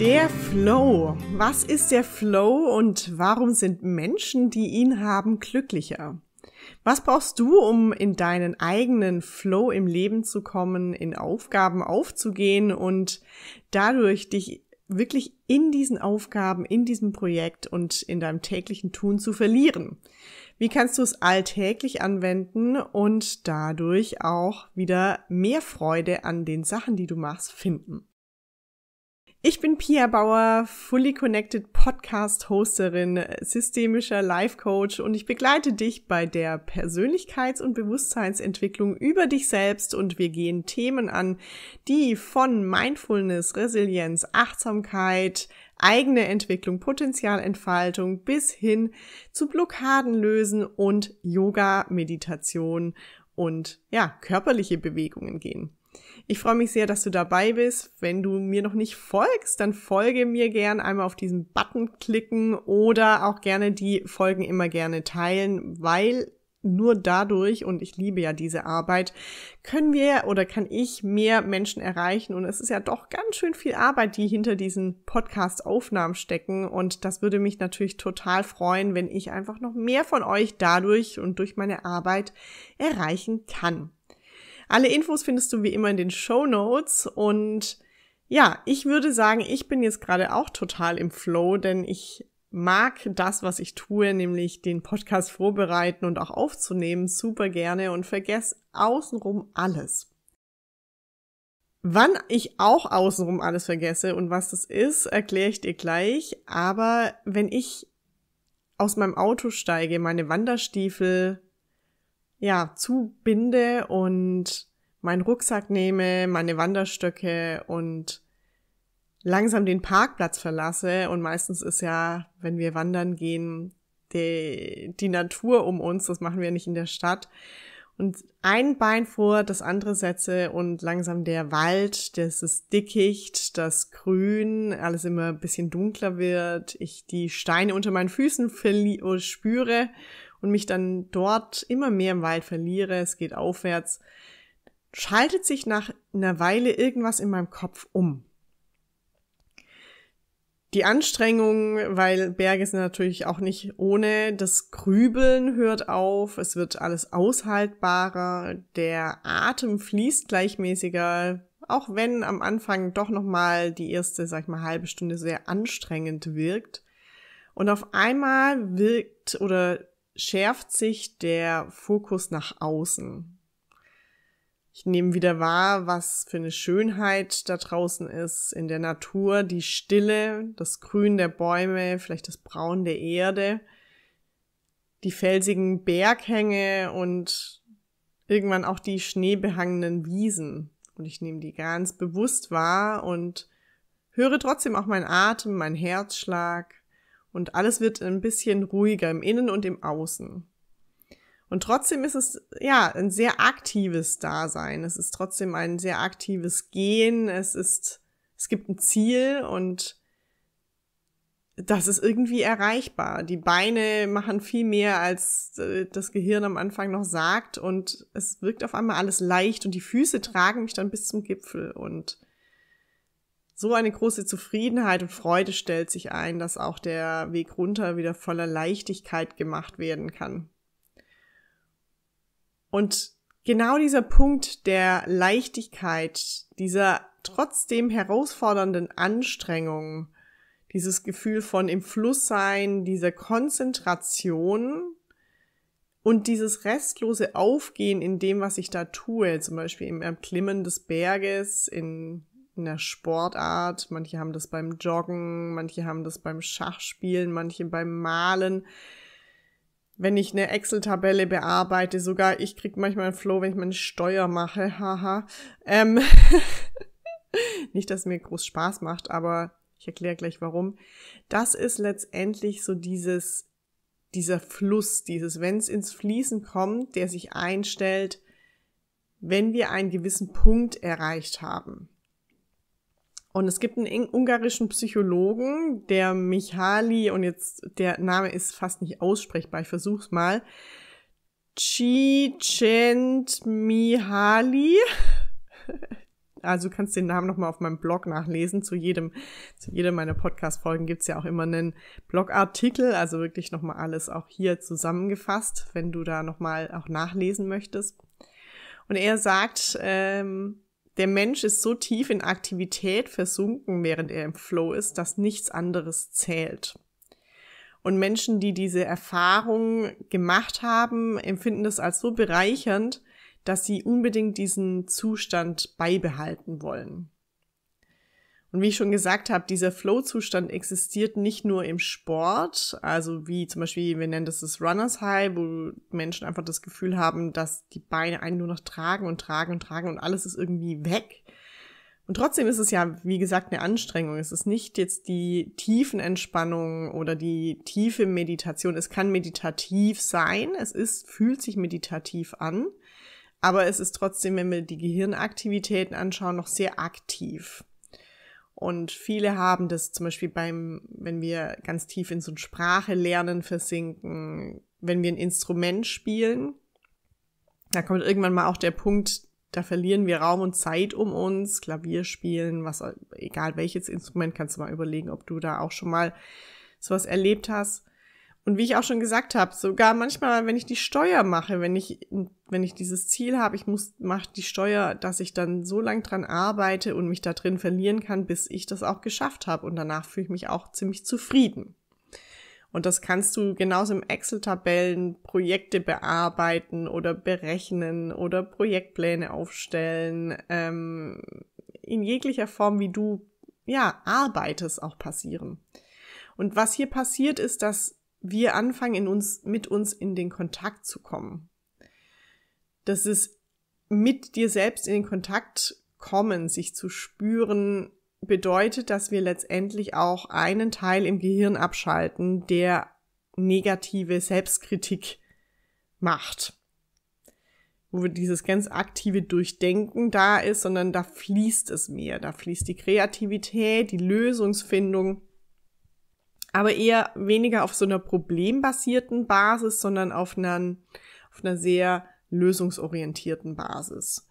Der Flow. Was ist der Flow und warum sind Menschen, die ihn haben, glücklicher? Was brauchst du, um in deinen eigenen Flow im Leben zu kommen, in Aufgaben aufzugehen und dadurch dich wirklich in diesen Aufgaben, in diesem Projekt und in deinem täglichen Tun zu verlieren? Wie kannst du es alltäglich anwenden und dadurch auch wieder mehr Freude an den Sachen, die du machst, finden? Ich bin Pia Bauer, Fully Connected Podcast Hosterin, systemischer Life Coach und ich begleite dich bei der Persönlichkeits- und Bewusstseinsentwicklung über dich selbst und wir gehen Themen an, die von Mindfulness, Resilienz, Achtsamkeit, eigene Entwicklung, Potenzialentfaltung bis hin zu Blockaden lösen und Yoga, Meditation und ja, körperliche Bewegungen gehen. Ich freue mich sehr, dass du dabei bist. Wenn du mir noch nicht folgst, dann folge mir gern einmal auf diesen Button klicken oder auch gerne die Folgen immer gerne teilen, weil nur dadurch, und ich liebe ja diese Arbeit, können wir oder kann ich mehr Menschen erreichen. Und es ist ja doch ganz schön viel Arbeit, die hinter diesen Podcast-Aufnahmen stecken. Und das würde mich natürlich total freuen, wenn ich einfach noch mehr von euch dadurch und durch meine Arbeit erreichen kann. Alle Infos findest du wie immer in den Show Notes und ja, ich würde sagen, ich bin jetzt gerade auch total im Flow, denn ich mag das, was ich tue, nämlich den Podcast vorbereiten und auch aufzunehmen, super gerne und vergesse außenrum alles. Wann ich auch außenrum alles vergesse und was das ist, erkläre ich dir gleich, aber wenn ich aus meinem Auto steige, meine Wanderstiefel ja, zubinde und meinen Rucksack nehme, meine Wanderstöcke und langsam den Parkplatz verlasse. Und meistens ist ja, wenn wir wandern gehen, die, die Natur um uns, das machen wir nicht in der Stadt. Und ein Bein vor, das andere setze und langsam der Wald, das ist Dickicht, das Grün, alles immer ein bisschen dunkler wird, ich die Steine unter meinen Füßen spüre und mich dann dort immer mehr im Wald verliere, es geht aufwärts, schaltet sich nach einer Weile irgendwas in meinem Kopf um. Die Anstrengung, weil Berge sind natürlich auch nicht ohne, das Grübeln hört auf, es wird alles aushaltbarer, der Atem fließt gleichmäßiger, auch wenn am Anfang doch nochmal die erste, sag ich mal, halbe Stunde sehr anstrengend wirkt. Und auf einmal wirkt oder schärft sich der Fokus nach außen. Ich nehme wieder wahr, was für eine Schönheit da draußen ist, in der Natur, die Stille, das Grün der Bäume, vielleicht das Braun der Erde, die felsigen Berghänge und irgendwann auch die schneebehangenen Wiesen. Und ich nehme die ganz bewusst wahr und höre trotzdem auch meinen Atem, meinen Herzschlag und alles wird ein bisschen ruhiger im Innen und im Außen. Und trotzdem ist es ja ein sehr aktives Dasein. Es ist trotzdem ein sehr aktives Gehen. Es ist, es gibt ein Ziel und das ist irgendwie erreichbar. Die Beine machen viel mehr, als äh, das Gehirn am Anfang noch sagt und es wirkt auf einmal alles leicht und die Füße tragen mich dann bis zum Gipfel und so eine große Zufriedenheit und Freude stellt sich ein, dass auch der Weg runter wieder voller Leichtigkeit gemacht werden kann. Und genau dieser Punkt der Leichtigkeit, dieser trotzdem herausfordernden Anstrengung, dieses Gefühl von im Fluss sein, dieser Konzentration und dieses restlose Aufgehen in dem, was ich da tue, zum Beispiel im Erklimmen des Berges, in in der Sportart, manche haben das beim Joggen, manche haben das beim Schachspielen, manche beim Malen. Wenn ich eine Excel-Tabelle bearbeite, sogar ich krieg manchmal einen Flow, wenn ich meine Steuer mache, haha. Ähm Nicht, dass es mir groß Spaß macht, aber ich erkläre gleich warum. Das ist letztendlich so dieses, dieser Fluss, dieses, wenn es ins Fließen kommt, der sich einstellt, wenn wir einen gewissen Punkt erreicht haben. Und es gibt einen ungarischen Psychologen, der Michali, und jetzt der Name ist fast nicht aussprechbar, ich versuch's mal. Cicent Mihali. Also du kannst den Namen nochmal auf meinem Blog nachlesen. Zu jedem, zu jedem meiner Podcast-Folgen gibt's ja auch immer einen Blogartikel, also wirklich nochmal alles auch hier zusammengefasst, wenn du da nochmal auch nachlesen möchtest. Und er sagt, ähm, der Mensch ist so tief in Aktivität versunken, während er im Flow ist, dass nichts anderes zählt. Und Menschen, die diese Erfahrung gemacht haben, empfinden das als so bereichernd, dass sie unbedingt diesen Zustand beibehalten wollen. Und wie ich schon gesagt habe, dieser Flow-Zustand existiert nicht nur im Sport, also wie zum Beispiel, wir nennen das das Runners High, wo Menschen einfach das Gefühl haben, dass die Beine einen nur noch tragen und tragen und tragen und alles ist irgendwie weg. Und trotzdem ist es ja, wie gesagt, eine Anstrengung. Es ist nicht jetzt die tiefen Tiefenentspannung oder die tiefe Meditation. Es kann meditativ sein. Es ist, fühlt sich meditativ an. Aber es ist trotzdem, wenn wir die Gehirnaktivitäten anschauen, noch sehr aktiv. Und viele haben das zum Beispiel beim, wenn wir ganz tief in so ein Sprache lernen versinken, wenn wir ein Instrument spielen, da kommt irgendwann mal auch der Punkt, da verlieren wir Raum und Zeit um uns, Klavier spielen, was, egal welches Instrument, kannst du mal überlegen, ob du da auch schon mal sowas erlebt hast. Und wie ich auch schon gesagt habe, sogar manchmal, wenn ich die Steuer mache, wenn ich, wenn ich dieses Ziel habe, ich muss, mache die Steuer, dass ich dann so lang dran arbeite und mich da drin verlieren kann, bis ich das auch geschafft habe. Und danach fühle ich mich auch ziemlich zufrieden. Und das kannst du genauso im Excel-Tabellen Projekte bearbeiten oder berechnen oder Projektpläne aufstellen. Ähm, in jeglicher Form, wie du ja arbeitest, auch passieren. Und was hier passiert ist, dass wir anfangen, in uns, mit uns in den Kontakt zu kommen. Das ist mit dir selbst in den Kontakt kommen, sich zu spüren, bedeutet, dass wir letztendlich auch einen Teil im Gehirn abschalten, der negative Selbstkritik macht. Wo dieses ganz aktive Durchdenken da ist, sondern da fließt es mehr. Da fließt die Kreativität, die Lösungsfindung aber eher weniger auf so einer problembasierten Basis, sondern auf einer, auf einer sehr lösungsorientierten Basis.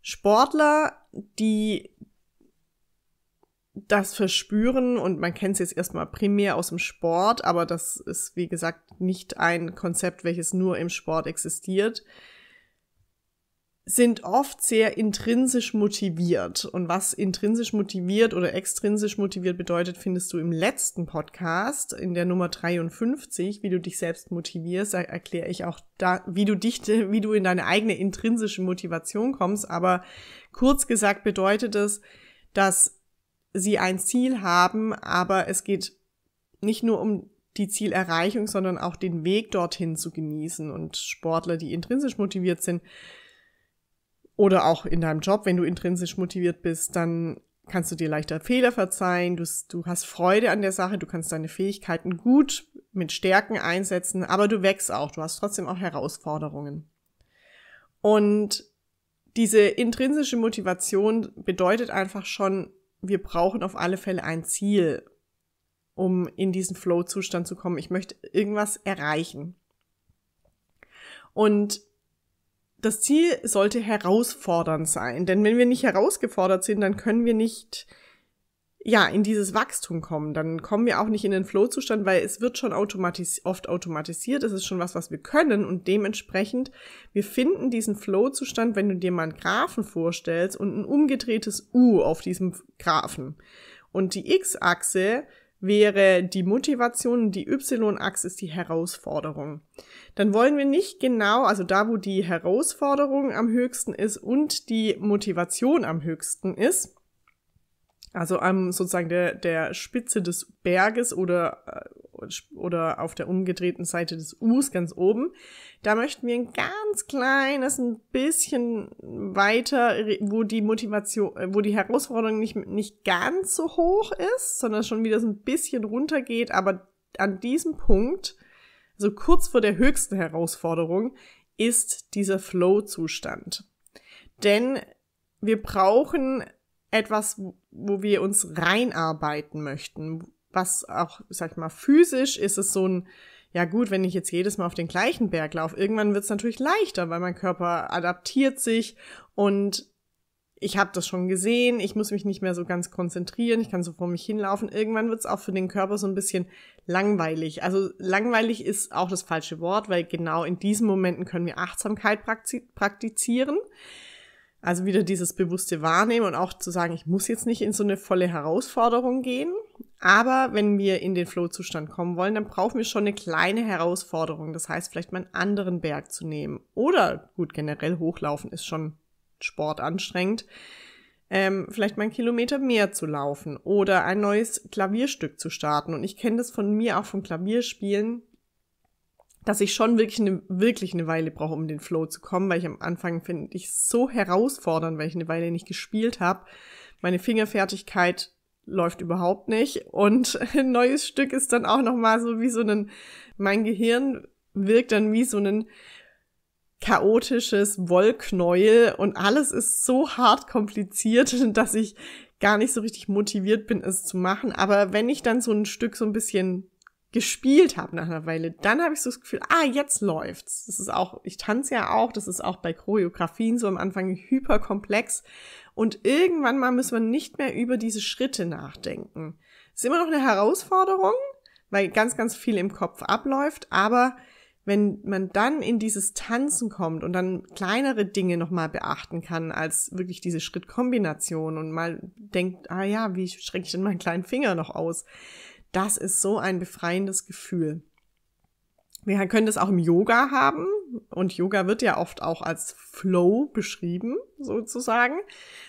Sportler, die das verspüren und man kennt es jetzt erstmal primär aus dem Sport, aber das ist wie gesagt nicht ein Konzept, welches nur im Sport existiert, sind oft sehr intrinsisch motiviert. Und was intrinsisch motiviert oder extrinsisch motiviert bedeutet, findest du im letzten Podcast, in der Nummer 53, wie du dich selbst motivierst, da erkläre ich auch da, wie du dich, wie du in deine eigene intrinsische Motivation kommst. Aber kurz gesagt bedeutet es, dass sie ein Ziel haben, aber es geht nicht nur um die Zielerreichung, sondern auch den Weg dorthin zu genießen. Und Sportler, die intrinsisch motiviert sind, oder auch in deinem Job, wenn du intrinsisch motiviert bist, dann kannst du dir leichter Fehler verzeihen, du, du hast Freude an der Sache, du kannst deine Fähigkeiten gut mit Stärken einsetzen, aber du wächst auch, du hast trotzdem auch Herausforderungen. Und diese intrinsische Motivation bedeutet einfach schon, wir brauchen auf alle Fälle ein Ziel, um in diesen Flow-Zustand zu kommen. Ich möchte irgendwas erreichen. Und das Ziel sollte herausfordernd sein. Denn wenn wir nicht herausgefordert sind, dann können wir nicht, ja, in dieses Wachstum kommen. Dann kommen wir auch nicht in den Flow-Zustand, weil es wird schon automatis oft automatisiert. Es ist schon was, was wir können und dementsprechend, wir finden diesen Flow-Zustand, wenn du dir mal einen Graphen vorstellst und ein umgedrehtes U auf diesem Graphen. Und die X-Achse wäre die Motivation, die Y-Achse ist die Herausforderung. Dann wollen wir nicht genau, also da, wo die Herausforderung am höchsten ist und die Motivation am höchsten ist, also am sozusagen der, der Spitze des Berges oder äh, oder auf der umgedrehten Seite des U's ganz oben. Da möchten wir ein ganz kleines, ein bisschen weiter, wo die Motivation, äh, wo die Herausforderung nicht, nicht ganz so hoch ist, sondern schon wieder so ein bisschen runter geht. Aber an diesem Punkt, also kurz vor der höchsten Herausforderung, ist dieser Flow-Zustand. Denn wir brauchen etwas, wo wir uns reinarbeiten möchten, was auch, sag ich mal, physisch ist es so ein, ja gut, wenn ich jetzt jedes Mal auf den gleichen Berg laufe, irgendwann wird es natürlich leichter, weil mein Körper adaptiert sich und ich habe das schon gesehen, ich muss mich nicht mehr so ganz konzentrieren, ich kann so vor mich hinlaufen. Irgendwann wird es auch für den Körper so ein bisschen langweilig. Also langweilig ist auch das falsche Wort, weil genau in diesen Momenten können wir Achtsamkeit praktizieren. Also wieder dieses bewusste Wahrnehmen und auch zu sagen, ich muss jetzt nicht in so eine volle Herausforderung gehen. Aber wenn wir in den Flow-Zustand kommen wollen, dann brauchen wir schon eine kleine Herausforderung. Das heißt, vielleicht mal einen anderen Berg zu nehmen. Oder gut, generell hochlaufen ist schon sportanstrengend. Ähm, vielleicht mal einen Kilometer mehr zu laufen oder ein neues Klavierstück zu starten. Und ich kenne das von mir auch vom Klavierspielen dass ich schon wirklich eine, wirklich eine Weile brauche, um den Flow zu kommen, weil ich am Anfang finde ich so herausfordernd, weil ich eine Weile nicht gespielt habe. Meine Fingerfertigkeit läuft überhaupt nicht und ein neues Stück ist dann auch noch mal so wie so ein mein Gehirn wirkt dann wie so ein chaotisches Wollknäuel und alles ist so hart kompliziert, dass ich gar nicht so richtig motiviert bin, es zu machen. Aber wenn ich dann so ein Stück so ein bisschen gespielt habe nach einer Weile, dann habe ich so das Gefühl, ah, jetzt läuft's. Das ist auch, ich tanze ja auch, das ist auch bei Choreografien so am Anfang hyperkomplex. Und irgendwann mal müssen wir nicht mehr über diese Schritte nachdenken. Ist immer noch eine Herausforderung, weil ganz, ganz viel im Kopf abläuft, aber wenn man dann in dieses Tanzen kommt und dann kleinere Dinge nochmal beachten kann, als wirklich diese Schrittkombination und mal denkt, ah ja, wie strecke ich denn meinen kleinen Finger noch aus? Das ist so ein befreiendes Gefühl. Wir können das auch im Yoga haben und Yoga wird ja oft auch als Flow beschrieben, sozusagen.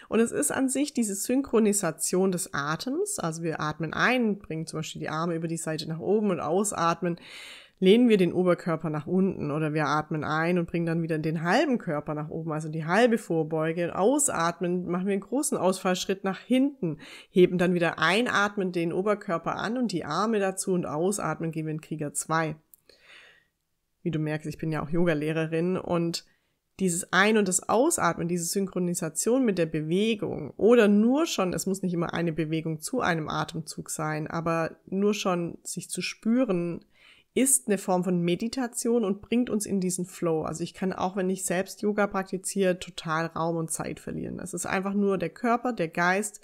Und es ist an sich diese Synchronisation des Atems. Also wir atmen ein, bringen zum Beispiel die Arme über die Seite nach oben und ausatmen lehnen wir den Oberkörper nach unten oder wir atmen ein und bringen dann wieder den halben Körper nach oben, also die halbe Vorbeuge. ausatmen, machen wir einen großen Ausfallschritt nach hinten, heben dann wieder einatmen den Oberkörper an und die Arme dazu und ausatmen gehen wir in Krieger 2. Wie du merkst, ich bin ja auch Yogalehrerin und dieses Ein- und das Ausatmen, diese Synchronisation mit der Bewegung oder nur schon, es muss nicht immer eine Bewegung zu einem Atemzug sein, aber nur schon sich zu spüren, ist eine Form von Meditation und bringt uns in diesen Flow. Also ich kann auch, wenn ich selbst Yoga praktiziere, total Raum und Zeit verlieren. Es ist einfach nur der Körper, der Geist,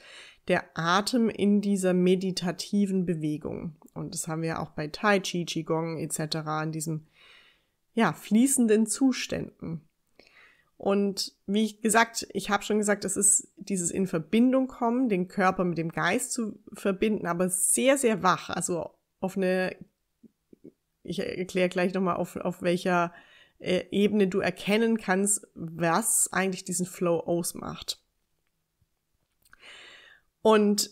der Atem in dieser meditativen Bewegung. Und das haben wir auch bei Tai Chi, Qigong etc. in diesen ja, fließenden Zuständen. Und wie gesagt, ich habe schon gesagt, es ist dieses in Verbindung kommen, den Körper mit dem Geist zu verbinden, aber sehr, sehr wach, also auf eine ich erkläre gleich nochmal, auf, auf welcher äh, Ebene du erkennen kannst, was eigentlich diesen Flow ausmacht. Und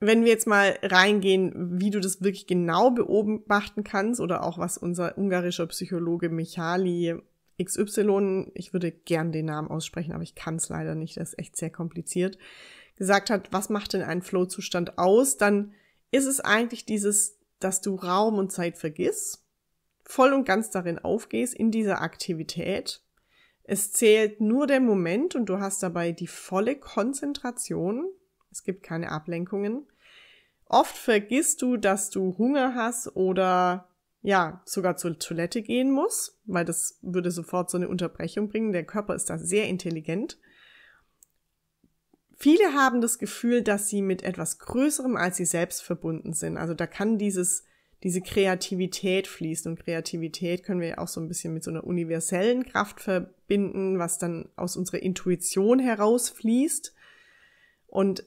wenn wir jetzt mal reingehen, wie du das wirklich genau beobachten kannst oder auch was unser ungarischer Psychologe Michali XY, ich würde gern den Namen aussprechen, aber ich kann es leider nicht, das ist echt sehr kompliziert, gesagt hat, was macht denn einen Flow-Zustand aus, dann ist es eigentlich dieses dass du Raum und Zeit vergisst, voll und ganz darin aufgehst in dieser Aktivität. Es zählt nur der Moment und du hast dabei die volle Konzentration. Es gibt keine Ablenkungen. Oft vergisst du, dass du Hunger hast oder ja, sogar zur Toilette gehen muss, weil das würde sofort so eine Unterbrechung bringen. Der Körper ist da sehr intelligent. Viele haben das Gefühl, dass sie mit etwas Größerem als sie selbst verbunden sind. Also da kann dieses, diese Kreativität fließen. Und Kreativität können wir ja auch so ein bisschen mit so einer universellen Kraft verbinden, was dann aus unserer Intuition herausfließt. Und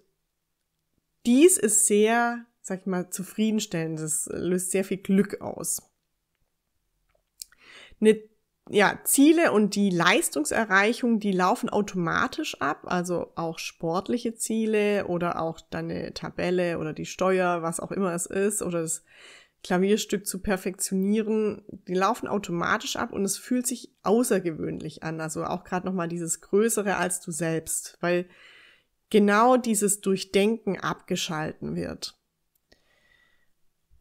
dies ist sehr, sag ich mal, zufriedenstellend. Das löst sehr viel Glück aus. Eine ja, Ziele und die Leistungserreichung, die laufen automatisch ab, also auch sportliche Ziele oder auch deine Tabelle oder die Steuer, was auch immer es ist, oder das Klavierstück zu perfektionieren, die laufen automatisch ab und es fühlt sich außergewöhnlich an, also auch gerade nochmal dieses Größere als du selbst, weil genau dieses Durchdenken abgeschalten wird.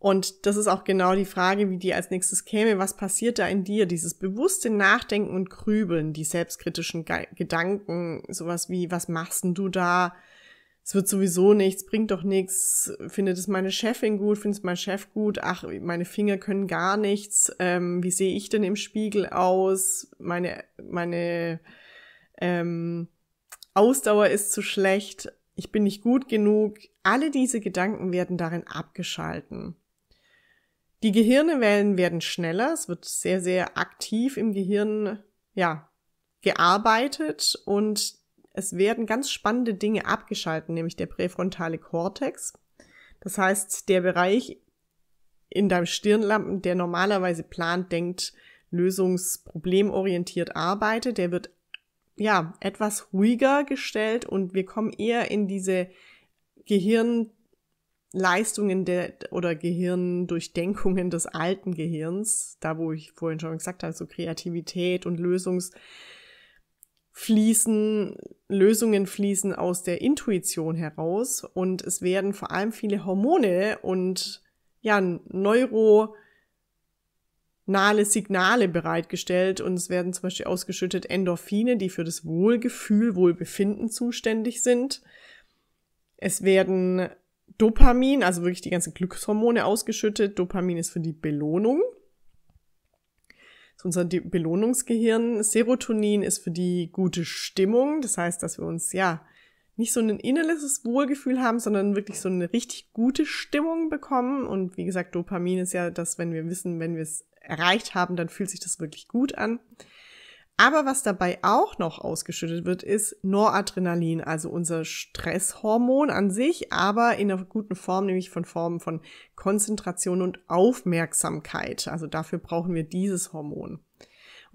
Und das ist auch genau die Frage, wie die als nächstes käme. Was passiert da in dir? Dieses bewusste Nachdenken und Grübeln, die selbstkritischen Ge Gedanken, sowas wie, was machst denn du da? Es wird sowieso nichts, bringt doch nichts, findet es meine Chefin gut, findet es mein Chef gut, ach, meine Finger können gar nichts, ähm, wie sehe ich denn im Spiegel aus? Meine, meine ähm, Ausdauer ist zu schlecht, ich bin nicht gut genug. Alle diese Gedanken werden darin abgeschalten. Die Gehirnewellen werden schneller, es wird sehr, sehr aktiv im Gehirn, ja, gearbeitet und es werden ganz spannende Dinge abgeschalten, nämlich der präfrontale Kortex. Das heißt, der Bereich in deinem Stirnlampen, der normalerweise plant, denkt, lösungsproblemorientiert arbeitet, der wird ja etwas ruhiger gestellt und wir kommen eher in diese Gehirn Leistungen der, oder Gehirndurchdenkungen des alten Gehirns, da wo ich vorhin schon gesagt habe, so Kreativität und Lösungsfließen, Lösungen fließen aus der Intuition heraus und es werden vor allem viele Hormone und ja, Neuro, Signale bereitgestellt und es werden zum Beispiel ausgeschüttet Endorphine, die für das Wohlgefühl, Wohlbefinden zuständig sind. Es werden Dopamin, also wirklich die ganzen Glückshormone ausgeschüttet. Dopamin ist für die Belohnung. Das ist unser Belohnungsgehirn. Serotonin ist für die gute Stimmung. Das heißt, dass wir uns, ja, nicht so ein innerliches Wohlgefühl haben, sondern wirklich so eine richtig gute Stimmung bekommen. Und wie gesagt, Dopamin ist ja das, wenn wir wissen, wenn wir es erreicht haben, dann fühlt sich das wirklich gut an. Aber was dabei auch noch ausgeschüttet wird, ist Noradrenalin, also unser Stresshormon an sich, aber in einer guten Form, nämlich von Formen von Konzentration und Aufmerksamkeit. Also dafür brauchen wir dieses Hormon.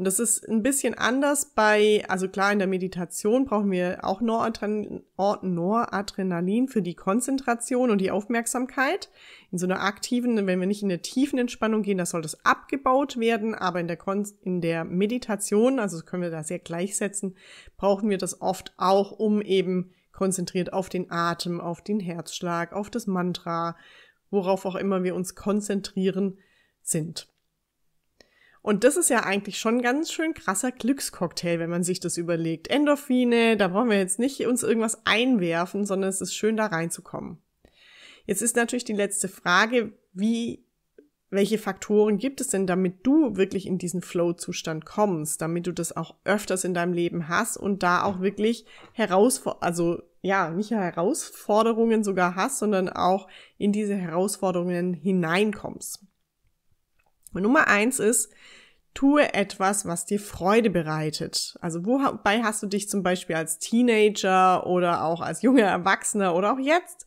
Und das ist ein bisschen anders bei, also klar, in der Meditation brauchen wir auch Noradrenalin, Noradrenalin für die Konzentration und die Aufmerksamkeit. In so einer aktiven, wenn wir nicht in eine tiefen Entspannung gehen, da soll das abgebaut werden, aber in der, Kon in der Meditation, also können wir da sehr gleichsetzen, brauchen wir das oft auch, um eben konzentriert auf den Atem, auf den Herzschlag, auf das Mantra, worauf auch immer wir uns konzentrieren sind. Und das ist ja eigentlich schon ganz schön krasser Glückscocktail, wenn man sich das überlegt. Endorphine, da brauchen wir jetzt nicht uns irgendwas einwerfen, sondern es ist schön, da reinzukommen. Jetzt ist natürlich die letzte Frage, wie, welche Faktoren gibt es denn, damit du wirklich in diesen Flow-Zustand kommst, damit du das auch öfters in deinem Leben hast und da auch wirklich Herausforderungen, also, ja, nicht Herausforderungen sogar hast, sondern auch in diese Herausforderungen hineinkommst. Und Nummer eins ist, tue etwas, was dir Freude bereitet. Also wobei hast du dich zum Beispiel als Teenager oder auch als junger Erwachsener oder auch jetzt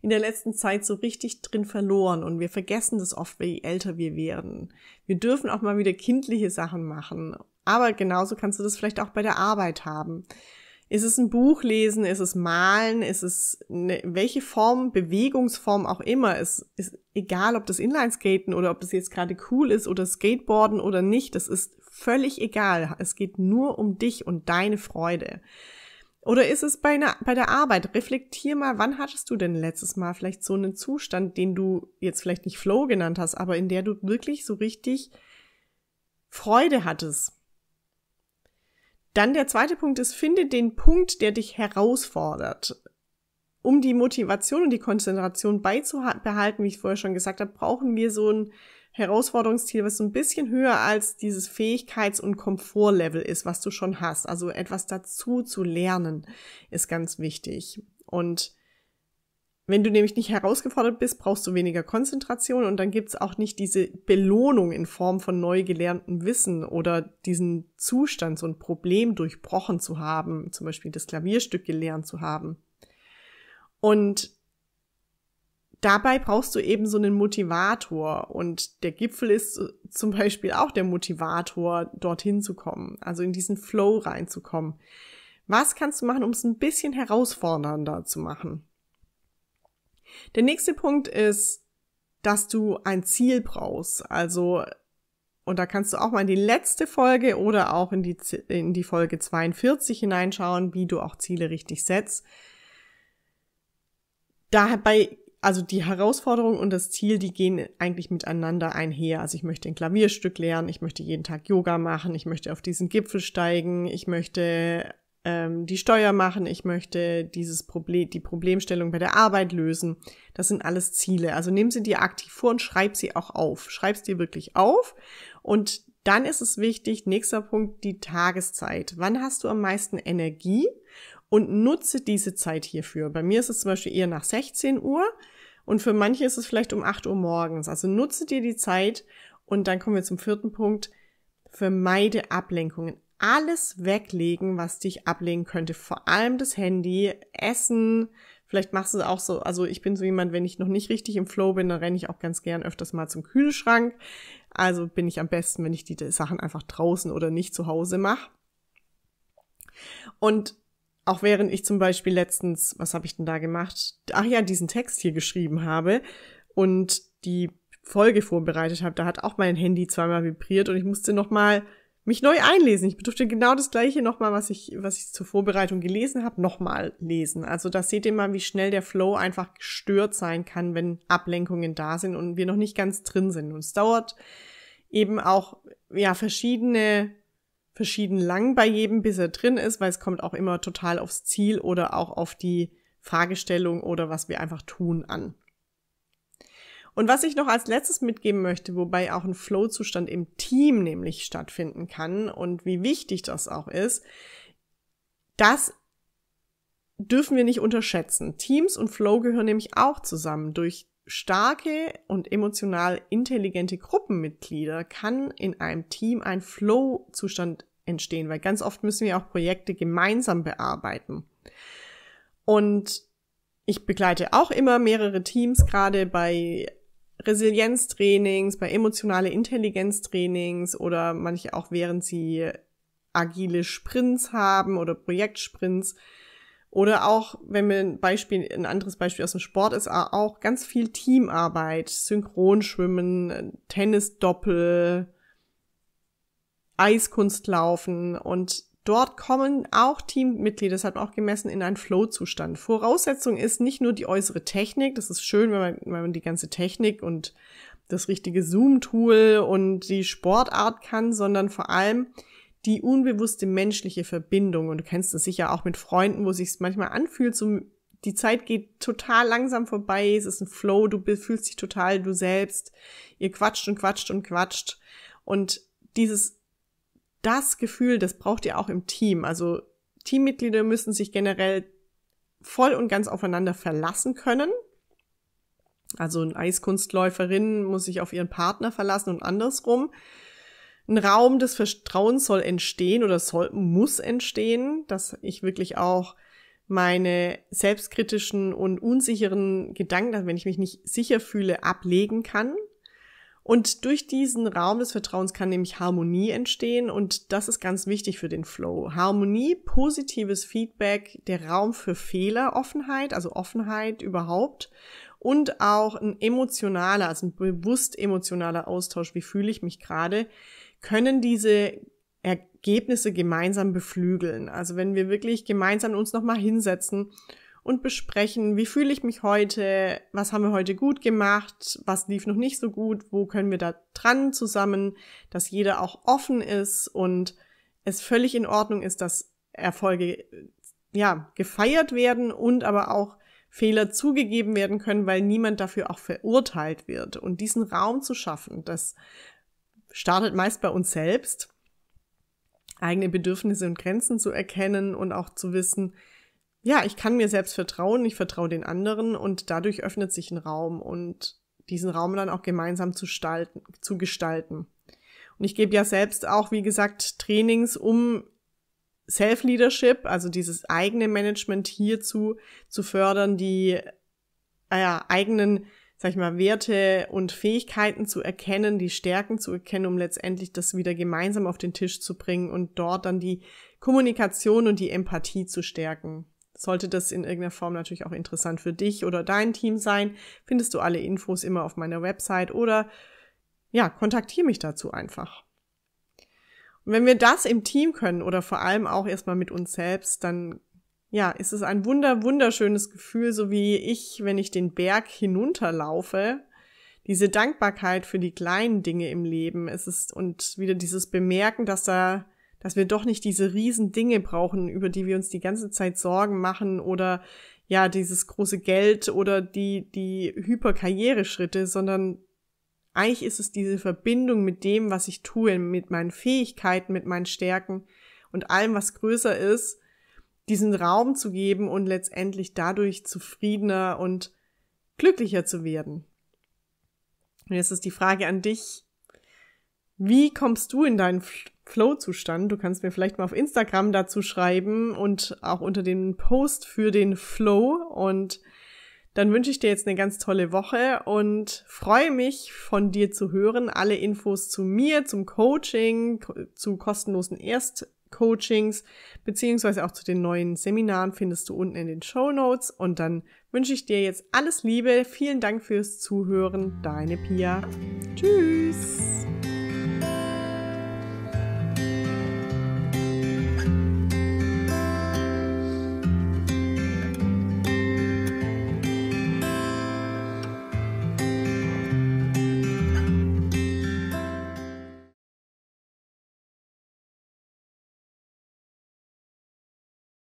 in der letzten Zeit so richtig drin verloren und wir vergessen das oft, je älter wir werden. Wir dürfen auch mal wieder kindliche Sachen machen. Aber genauso kannst du das vielleicht auch bei der Arbeit haben. Ist es ein Buch lesen? Ist es malen? Ist es eine, welche Form, Bewegungsform auch immer? Es ist egal, ob das Inlineskaten oder ob das jetzt gerade cool ist oder Skateboarden oder nicht. Das ist völlig egal. Es geht nur um dich und deine Freude. Oder ist es bei, einer, bei der Arbeit? Reflektier mal, wann hattest du denn letztes Mal vielleicht so einen Zustand, den du jetzt vielleicht nicht Flow genannt hast, aber in der du wirklich so richtig Freude hattest? Dann der zweite Punkt ist, finde den Punkt, der dich herausfordert. Um die Motivation und die Konzentration beizubehalten, wie ich vorher schon gesagt habe, brauchen wir so ein Herausforderungsziel, was so ein bisschen höher als dieses Fähigkeits- und Komfortlevel ist, was du schon hast. Also etwas dazu zu lernen ist ganz wichtig. Und wenn du nämlich nicht herausgefordert bist, brauchst du weniger Konzentration und dann gibt's auch nicht diese Belohnung in Form von neu gelerntem Wissen oder diesen Zustand, so ein Problem durchbrochen zu haben, zum Beispiel das Klavierstück gelernt zu haben. Und dabei brauchst du eben so einen Motivator und der Gipfel ist zum Beispiel auch der Motivator, dorthin zu kommen, also in diesen Flow reinzukommen. Was kannst du machen, um es ein bisschen herausfordernder zu machen? Der nächste Punkt ist, dass du ein Ziel brauchst. Also, und da kannst du auch mal in die letzte Folge oder auch in die, in die Folge 42 hineinschauen, wie du auch Ziele richtig setzt. Dabei also die Herausforderung und das Ziel, die gehen eigentlich miteinander einher. Also ich möchte ein Klavierstück lernen, ich möchte jeden Tag Yoga machen, ich möchte auf diesen Gipfel steigen, ich möchte ähm, die Steuer machen, ich möchte dieses Problem, die Problemstellung bei der Arbeit lösen. Das sind alles Ziele. Also nimm sie dir aktiv vor und schreib sie auch auf. Schreib es dir wirklich auf. Und dann ist es wichtig, nächster Punkt, die Tageszeit. Wann hast du am meisten Energie? Und nutze diese Zeit hierfür. Bei mir ist es zum Beispiel eher nach 16 Uhr. Und für manche ist es vielleicht um 8 Uhr morgens. Also nutze dir die Zeit. Und dann kommen wir zum vierten Punkt. Vermeide Ablenkungen alles weglegen, was dich ablegen könnte. Vor allem das Handy, Essen. Vielleicht machst du es auch so, also ich bin so jemand, wenn ich noch nicht richtig im Flow bin, dann renne ich auch ganz gern öfters mal zum Kühlschrank. Also bin ich am besten, wenn ich die Sachen einfach draußen oder nicht zu Hause mache. Und auch während ich zum Beispiel letztens, was habe ich denn da gemacht? Ach ja, diesen Text hier geschrieben habe und die Folge vorbereitet habe, da hat auch mein Handy zweimal vibriert und ich musste nochmal mal mich neu einlesen. Ich bedurfte genau das gleiche nochmal, was ich, was ich zur Vorbereitung gelesen habe, nochmal lesen. Also da seht ihr mal, wie schnell der Flow einfach gestört sein kann, wenn Ablenkungen da sind und wir noch nicht ganz drin sind. Und es dauert eben auch, ja, verschiedene, verschieden lang bei jedem, bis er drin ist, weil es kommt auch immer total aufs Ziel oder auch auf die Fragestellung oder was wir einfach tun an. Und was ich noch als letztes mitgeben möchte, wobei auch ein Flow-Zustand im Team nämlich stattfinden kann und wie wichtig das auch ist, das dürfen wir nicht unterschätzen. Teams und Flow gehören nämlich auch zusammen. Durch starke und emotional intelligente Gruppenmitglieder kann in einem Team ein Flow-Zustand entstehen, weil ganz oft müssen wir auch Projekte gemeinsam bearbeiten. Und ich begleite auch immer mehrere Teams, gerade bei Resilienztrainings, bei emotionale Intelligenztrainings oder manche auch während sie agile Sprints haben oder Projektsprints. Oder auch, wenn wir ein Beispiel, ein anderes Beispiel aus dem Sport ist, auch ganz viel Teamarbeit, Synchronschwimmen, Tennisdoppel, Eiskunstlaufen und Dort kommen auch Teammitglieder, das hat man auch gemessen, in einen Flow-Zustand. Voraussetzung ist nicht nur die äußere Technik, das ist schön, wenn man, wenn man die ganze Technik und das richtige Zoom-Tool und die Sportart kann, sondern vor allem die unbewusste menschliche Verbindung. Und du kennst das sicher auch mit Freunden, wo es sich manchmal anfühlt, so die Zeit geht total langsam vorbei, es ist ein Flow, du fühlst dich total du selbst, ihr quatscht und quatscht und quatscht. Und dieses das Gefühl, das braucht ihr auch im Team. Also Teammitglieder müssen sich generell voll und ganz aufeinander verlassen können. Also eine Eiskunstläuferin muss sich auf ihren Partner verlassen und andersrum. Ein Raum des Vertrauens soll entstehen oder soll, muss entstehen, dass ich wirklich auch meine selbstkritischen und unsicheren Gedanken, wenn ich mich nicht sicher fühle, ablegen kann. Und durch diesen Raum des Vertrauens kann nämlich Harmonie entstehen und das ist ganz wichtig für den Flow. Harmonie, positives Feedback, der Raum für Fehler, Offenheit, also Offenheit überhaupt und auch ein emotionaler, also ein bewusst emotionaler Austausch, wie fühle ich mich gerade, können diese Ergebnisse gemeinsam beflügeln. Also wenn wir wirklich gemeinsam uns nochmal hinsetzen und besprechen, wie fühle ich mich heute, was haben wir heute gut gemacht, was lief noch nicht so gut, wo können wir da dran zusammen, dass jeder auch offen ist und es völlig in Ordnung ist, dass Erfolge ja gefeiert werden und aber auch Fehler zugegeben werden können, weil niemand dafür auch verurteilt wird. Und diesen Raum zu schaffen, das startet meist bei uns selbst, eigene Bedürfnisse und Grenzen zu erkennen und auch zu wissen, ja, ich kann mir selbst vertrauen, ich vertraue den anderen und dadurch öffnet sich ein Raum und diesen Raum dann auch gemeinsam zu, stalten, zu gestalten. Und ich gebe ja selbst auch, wie gesagt, Trainings, um Self-Leadership, also dieses eigene Management hierzu zu fördern, die äh, eigenen, sag ich mal, Werte und Fähigkeiten zu erkennen, die Stärken zu erkennen, um letztendlich das wieder gemeinsam auf den Tisch zu bringen und dort dann die Kommunikation und die Empathie zu stärken. Sollte das in irgendeiner Form natürlich auch interessant für dich oder dein Team sein, findest du alle Infos immer auf meiner Website oder ja, kontaktiere mich dazu einfach. Und wenn wir das im Team können oder vor allem auch erstmal mit uns selbst, dann ja, ist es ein wunder, wunderschönes Gefühl, so wie ich, wenn ich den Berg hinunterlaufe. Diese Dankbarkeit für die kleinen Dinge im Leben. Es ist und wieder dieses Bemerken, dass da dass wir doch nicht diese riesen Dinge brauchen, über die wir uns die ganze Zeit Sorgen machen oder ja, dieses große Geld oder die, die Hyperkarriereschritte, sondern eigentlich ist es diese Verbindung mit dem, was ich tue, mit meinen Fähigkeiten, mit meinen Stärken und allem, was größer ist, diesen Raum zu geben und letztendlich dadurch zufriedener und glücklicher zu werden. Und jetzt ist die Frage an dich, wie kommst du in deinen Flow-Zustand. Du kannst mir vielleicht mal auf Instagram dazu schreiben und auch unter dem Post für den Flow. Und dann wünsche ich dir jetzt eine ganz tolle Woche und freue mich von dir zu hören. Alle Infos zu mir, zum Coaching, zu kostenlosen Erstcoachings beziehungsweise auch zu den neuen Seminaren findest du unten in den Show Notes. Und dann wünsche ich dir jetzt alles Liebe. Vielen Dank fürs Zuhören. Deine Pia. Tschüss.